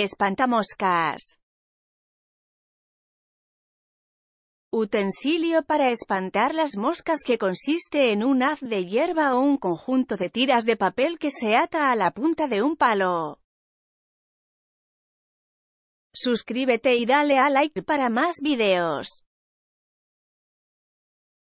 Espantamoscas. Utensilio para espantar las moscas que consiste en un haz de hierba o un conjunto de tiras de papel que se ata a la punta de un palo. Suscríbete y dale a like para más videos.